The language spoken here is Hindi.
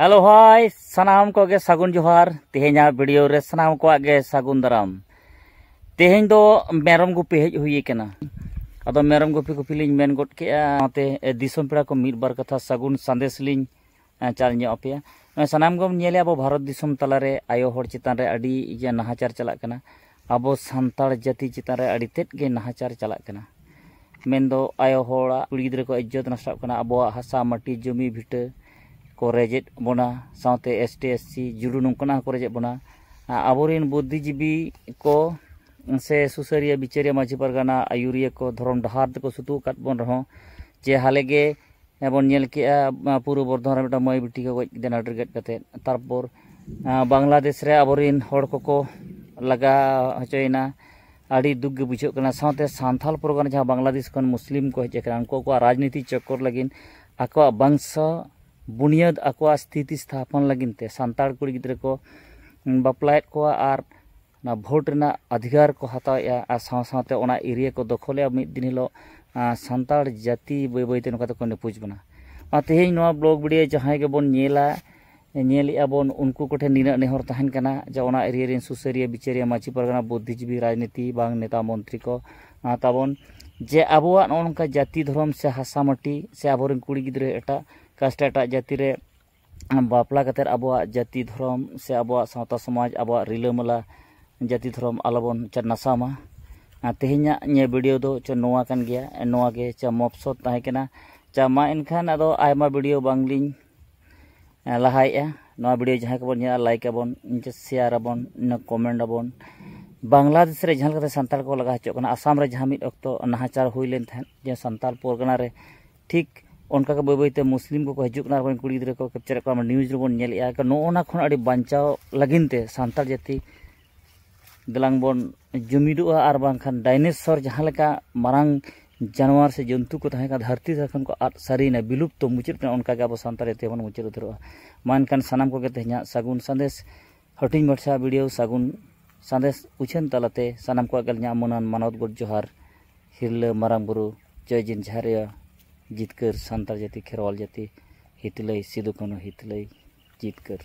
हेलो हाय सनाम को गे सगुन जोहार तेहेन वीडियो रे सनाम को गे सगुन दराम तेहेन दो मेरम गुपी हज हुई अब मेरम गुपी गुपी लिंग मेन गोट के दिसम पेड़ा को मिल बार कथा सगुन सन्देश लिं चाल पे सनाम को निले अब भारत दिसम तलारे आयो हर चितान रे अडी नाहाचार चलना अब सानाड़ जाति चितान रे अडी तेत गे नाहाचार चलना मेन दो आयो हर पीड़ी ग्रेको इज्जत नसा अब हासा माटी जमी भिटे ᱠᱚ ᱨᱮᱡᱮᱫ ᱵᱚᱱᱟ ᱥᱟᱶᱛᱮ ᱮᱥ ᱴᱤ ᱮᱥ ᱥᱤ ᱡᱩᱰᱩ ᱱᱚᱝᱠᱟᱱᱟᱜ ᱦᱚᱸᱠᱚ ᱨᱮᱡᱮᱫ ᱵᱚᱱᱟ ᱟᱵᱚᱨᱮᱱ ᱵᱩᱫᱽᱫᱷᱤᱡᱤᱵᱤ ᱠᱚ ᱥᱮ ᱥᱩᱥᱟᱹᱨᱤᱭᱟᱹ ᱵᱤᱪᱟᱹᱨᱤᱭᱟᱹ ᱢᱟᱹᱡᱷᱤ ᱯᱟᱨᱜᱟᱱᱟ ᱟᱹᱭᱩᱨᱤᱭᱟᱹ ᱠᱚ ᱫᱷᱚᱨᱚᱢ ᱰᱟᱦᱟᱨ ᱛᱮᱠᱚ ᱥᱩᱛᱩ ᱟᱠᱟᱫ ᱵᱚᱱ ᱨᱮᱦᱚᱸ ᱡᱮ ᱦᱟᱞᱮᱜᱮ ᱵᱚᱱ ᱧᱮᱞ ᱠᱮᱜᱼᱟ ᱯᱩᱨᱵᱚ ᱵᱚᱨᱫᱷᱚᱢᱟᱱ ᱨᱮ ᱢᱤᱫᱴᱟᱝ ᱢᱟᱹᱭ ᱵᱤᱴᱤ ᱠᱚ ᱜᱚᱡ ᱠᱮᱫᱮ ᱱᱟᱰᱮᱨ ᱜᱮᱫ ᱠᱟᱛᱮᱫ ᱛᱟᱨᱯᱚᱨ ᱵᱟᱝᱞᱟᱫᱮᱥ ᱨᱮ ᱟᱵᱚᱨᱮᱱ ᱦᱚᱲ ᱠᱚᱠᱚ ᱞᱟᱜᱟ ᱦᱚᱪᱚᱭᱮᱱᱟ ᱟᱹᱰᱤ ᱫᱩᱠ ᱜᱮ ᱵᱩᱡᱷᱟᱹᱜ ᱠᱟᱱᱟ ᱥᱟᱶᱛᱮ ᱥᱟᱱᱛᱟᱞ ᱯᱚᱨᱜᱟᱱᱟ ᱡᱟᱦᱟᱸ ᱵᱟᱝᱞᱟᱫᱮᱥ ᱠᱷᱚᱱ ᱢᱩᱥᱞᱤᱢ ᱠᱚ ᱦᱮᱡ ᱟᱠᱟᱱᱟ ᱩᱱᱠᱩ ᱠᱚᱣᱟᱜ ᱨᱟᱡᱽᱱᱤᱛᱤ ᱪᱚᱠᱠᱚᱨ ᱞᱟᱹᱜᱤᱫ ᱟᱠᱚᱣᱟᱜ ᱵᱚᱝᱥᱚ बुनियाद आको स्थिति स्थापन लगिन ते सानतार कुड़ी गिद्रे को बापलाएत को आर ना भोट ना अधिकार को हताया आ साथ साथ ओना एरिया को दखले मिद दिन हिलो सानतार जाति बय बयते नका तो निपुज बना आ तेहे नवा ब्लॉग वीडियो जहां के बोन नेला नेलिया बोन उनको कोठे निना नेहर तहन कना जा ओना एरिया रेन सुसेरिया बिचेरिया माची परगना बुद्धिजीवी राजनीति बांग नेता मंत्री को आ ताबोन जे अबवा नका जाति धर्म से हासा मटी से अबोरन कुड़ी गिद्रे एटा कास्ट एट जाति बापला अब जाति धरम से अब सावता समाज अब रिलमला जाति धरम अलब नसामा तेहना ये वीडियो दो चो नोआ गया नोआ के चा मा इनखान अब आयमा बांगली लहा ना जहाँ के बोन लाइक अब शेयर अब कमेंट अब बांग्लादेश रे जहाँ सानाल को लगा हचुना आसाम जहाँ मिट्त नहाचार हो लेन जो सानाल परगना ठीक ᱚᱱᱠᱟ ᱜᱮ ᱵᱟᱹᱭ ᱵᱟᱹᱭᱛᱮ ᱢᱩᱥᱞᱤᱢ ᱠᱚᱠᱚ ᱦᱤᱡᱩᱜ ᱠᱟᱱᱟ ᱟᱨᱵᱚᱱ ᱠᱩᱲᱤ ᱜᱤᱫᱽᱨᱟᱹ ᱠᱚ ᱠᱮᱯᱪᱟᱨᱮᱫ ᱠᱚᱣᱟ ᱱᱤᱭᱩᱡᱽ ᱨᱮᱵᱚᱱ ᱧᱮᱞᱮᱫᱼᱟ ᱱᱚᱜᱼᱚᱱᱟ ᱠᱷᱚᱱ ᱟᱹᱰᱤ ᱵᱟᱧᱪᱟᱣ ᱞᱟᱹᱜᱤᱫ ᱛᱮ ᱥᱟᱱᱛᱟᱲ ᱡᱟᱹᱛᱤ ᱫᱮᱞᱟᱝ ᱵᱚᱱ ᱡᱩᱢᱤᱫᱚᱜᱼᱟ ᱟᱨ ᱵᱟᱝᱠᱷᱟᱱ ᱰᱟᱭᱱᱮᱥᱚᱨ ᱡᱟᱦᱟᱸ ᱞᱮᱠᱟ ᱢᱟᱨᱟᱝ ᱡᱟᱱᱣᱟᱨ ᱥᱮ ᱡᱚᱱᱛᱩ ᱠᱚ ᱛᱟᱦᱮᱸ ᱠᱟᱱᱟ ᱫᱷᱟᱹᱨᱛᱤ ᱫᱷᱟᱨ ᱠᱷᱚᱱ ᱠᱚ ᱟᱫ ᱥᱟᱹᱨᱤᱭᱮᱱᱟ ᱵᱤᱞᱩᱯᱛᱚ ᱢᱩᱪᱟᱹᱫ ᱮᱱᱟ ᱚᱱᱠᱟᱜᱮ ᱟᱵᱚ ᱥᱟᱱᱛᱟᱲ ᱡᱟᱹᱛᱤ ᱵᱚᱱ ᱢᱩᱪᱟᱹᱫ ᱩᱛᱟᱹᱨᱚᱜᱼᱟ ᱢᱟ ᱮᱱᱠᱷᱟᱱ ᱥᱟᱱᱟᱢ ᱠᱚᱜᱮ ᱛᱮᱦᱮᱧᱟᱜ ᱥᱟᱹᱜᱩᱱ ᱥᱟᱸᱫᱮᱥ ᱦᱟᱹᱴᱤᱧ ᱵᱟᱪᱷᱟ ᱵᱷᱤᱰᱤᱭᱳ ᱥᱟᱹᱜᱩᱱ ᱥᱟᱸᱫᱮᱥ ᱩᱪᱷᱟᱹᱱ ᱛᱟᱞᱟᱛᱮ ᱥᱟᱱᱟᱢ ᱠᱚᱣᱟᱜ ᱜᱮ ᱟᱹᱞᱤᱧᱟᱜ ᱢᱟᱹᱱᱟᱱ ᱢᱟᱱᱚᱛ ᱜᱚᱰ ᱡᱚᱦᱟᱨ ᱦᱤᱨᱞᱟᱹ ᱢᱟᱨᱟᱝ ᱵᱩᱨᱩ ᱡᱚᱭ ᱡᱤᱱ ᱡᱷᱟᱨᱭᱟ जितकर सानतल जाति खेरवाल जाति हितलय सिदू कानू जितकर